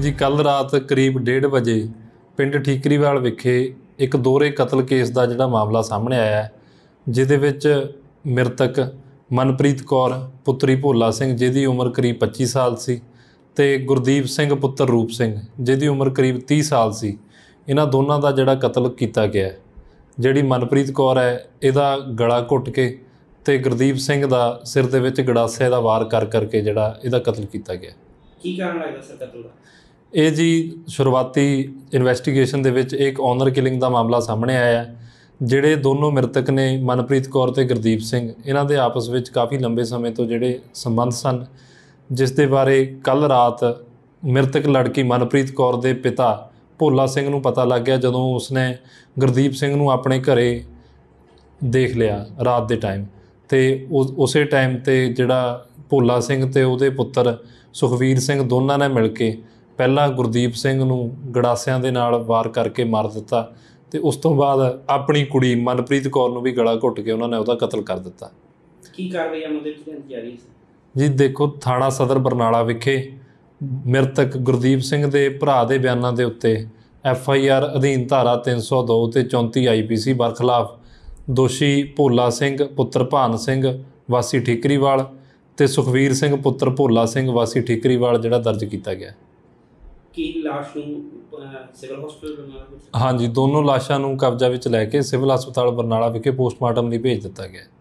ਜੀ ਕੱਲ ਰਾਤ ਕਰੀਬ 1:30 ਵਜੇ ਪਿੰਡ ਠੀਕਰੀਵਾਲ ਵਿਖੇ ਇੱਕ ਦੋਰੇ ਕਤਲ ਕੇਸ ਦਾ ਜਿਹੜਾ ਮਾਮਲਾ ਸਾਹਮਣੇ ਆਇਆ ਹੈ ਜਿਹਦੇ ਵਿੱਚ ਮਰਤਕ ਮਨਪ੍ਰੀਤ ਕੌਰ ਪੁੱਤਰੀ ਭੋਲਾ ਸਿੰਘ ਜਿਹਦੀ ਉਮਰ ਕਰੀਬ 25 ਸਾਲ ਸੀ ਤੇ ਗੁਰਦੀਪ ਸਿੰਘ ਪੁੱਤਰ ਰੂਪ ਸਿੰਘ ਜਿਹਦੀ ਉਮਰ ਕਰੀਬ 30 ਸਾਲ ਸੀ ਇਹਨਾਂ ਦੋਨਾਂ ਦਾ ਜਿਹੜਾ ਕਤਲ ਕੀਤਾ ਗਿਆ ਜਿਹੜੀ ਮਨਪ੍ਰੀਤ ਕੌਰ ਹੈ ਇਹਦਾ ਗਲਾ ਘੁੱਟ ਕੇ ਤੇ ਗੁਰਦੀਪ ਸਿੰਘ ਦਾ ਸਿਰ ਦੇ ਵਿੱਚ ਗੜਾਸੇ ਦਾ ਵਾਰ ਕਰ ਕਰਕੇ ਜਿਹੜਾ ਇਹਦਾ ਕਤਲ ਕੀਤਾ ਗਿਆ ਕੀ ਕਾਰਨ ਲੱਗਦਾ ਸਰ ਕਤਲ ਦਾ ਇਹ ਜੀ ਸ਼ੁਰੂਆਤੀ ਇਨਵੈਸਟੀਗੇਸ਼ਨ ਦੇ ਵਿੱਚ ਇੱਕ ਓਨਰ ਕਿਲਿੰਗ ਦਾ ਮਾਮਲਾ ਸਾਹਮਣੇ ਆਇਆ ਹੈ ਜਿਹੜੇ ਦੋਨੋਂ ਮ੍ਰਿਤਕ ਨੇ ਮਨਪ੍ਰੀਤ ਕੌਰ ਤੇ ਗੁਰਦੀਪ ਸਿੰਘ ਇਹਨਾਂ ਦੇ ਆਪਸ ਵਿੱਚ ਕਾਫੀ ਲੰਬੇ ਸਮੇਂ ਤੋਂ ਜਿਹੜੇ ਸੰਬੰਧ ਸਨ ਜਿਸ ਦੇ ਬਾਰੇ ਕੱਲ ਰਾਤ ਮ੍ਰਿਤਕ ਲੜਕੀ ਮਨਪ੍ਰੀਤ ਕੌਰ ਦੇ ਪਿਤਾ ਭੋਲਾ ਸਿੰਘ ਨੂੰ ਪਤਾ ਲੱਗ ਗਿਆ ਜਦੋਂ ਉਸਨੇ ਗੁਰਦੀਪ ਸਿੰਘ ਨੂੰ ਆਪਣੇ ਘਰੇ ਦੇਖ ਲਿਆ ਰਾਤ ਦੇ ਟਾਈਮ ਤੇ ਉਸੇ ਟਾਈਮ ਤੇ ਜਿਹੜਾ ਭੋਲਾ ਸਿੰਘ ਤੇ ਉਹਦੇ ਪੁੱਤਰ ਸੁਖਵੀਰ ਸਿੰਘ ਦੋਨਾਂ ਨੇ ਮਿਲ ਕੇ ਪਹਿਲਾਂ ਗੁਰਦੀਪ ਸਿੰਘ ਨੂੰ ਗੜਾਸਿਆਂ ਦੇ ਨਾਲ ਵਾਰ ਕਰਕੇ ਮਾਰ ਦਿੱਤਾ ਤੇ ਉਸ ਤੋਂ ਬਾਅਦ ਆਪਣੀ ਕੁੜੀ ਮਨਪ੍ਰੀਤ ਕੌਰ ਨੂੰ ਵੀ ਗਲਾ ਘੁੱਟ ਕੇ ਉਹਨਾਂ ਨੇ ਉਹਦਾ ਕਤਲ ਕਰ ਦਿੱਤਾ ਕੀ ਕਾਰਵਾਈ ਅਮਲ ਦੇ ਵਿੱਚ ਜਾ ਰਹੀ ਜੀ ਦੇਖੋ ਥਾਣਾ ਸਦਰ ਬਰਨਾਲਾ ਵਿਖੇ ਮ੍ਰਿਤਕ ਗੁਰਦੀਪ ਸਿੰਘ ਦੇ ਭਰਾ ਦੇ ਬਿਆਨਾਂ ਦੇ ਉੱਤੇ ਐਫ ਆਈ ਆਰ ਅਧੀਨ ਧਾਰਾ 302 ਤੇ 34 ਆਈਪੀਸੀ ਬਰਖਲਾਫ ਦੋਸ਼ੀ ਭੋਲਾ ਸਿੰਘ ਪੁੱਤਰ ਭਾਨ ਸਿੰਘ ਵਾਸੀ ਠਿਕਰੀਵਾਲ ਤੇ ਸੁਖਵੀਰ ਸਿੰਘ ਪੁੱਤਰ ਭੋਲਾ ਸਿੰਘ ਵਾਸੀ ਠਿਕਰੀਵਾਲ ਜਿਹੜਾ ਦਰਜ ਕੀਤਾ ਗਿਆ ਕੀ ਲਾਸ਼ ਨੂੰ ਸਿਵਲ ਹਸਪੀਟਲ ਬਰਨਾਲਾ ਹਾਂਜੀ ਦੋਨੋਂ ਲਾਸ਼ਾਂ ਨੂੰ ਕਬਜ਼ਾ ਵਿੱਚ ਲੈ ਕੇ ਸਿਵਲ ਹਸਪਤਾਲ ਬਰਨਾਲਾ ਵਿਖੇ ਪੋਸਟਮਾਰਟਮ ਲਈ ਭੇਜ ਦਿੱਤਾ ਗਿਆ ਹੈ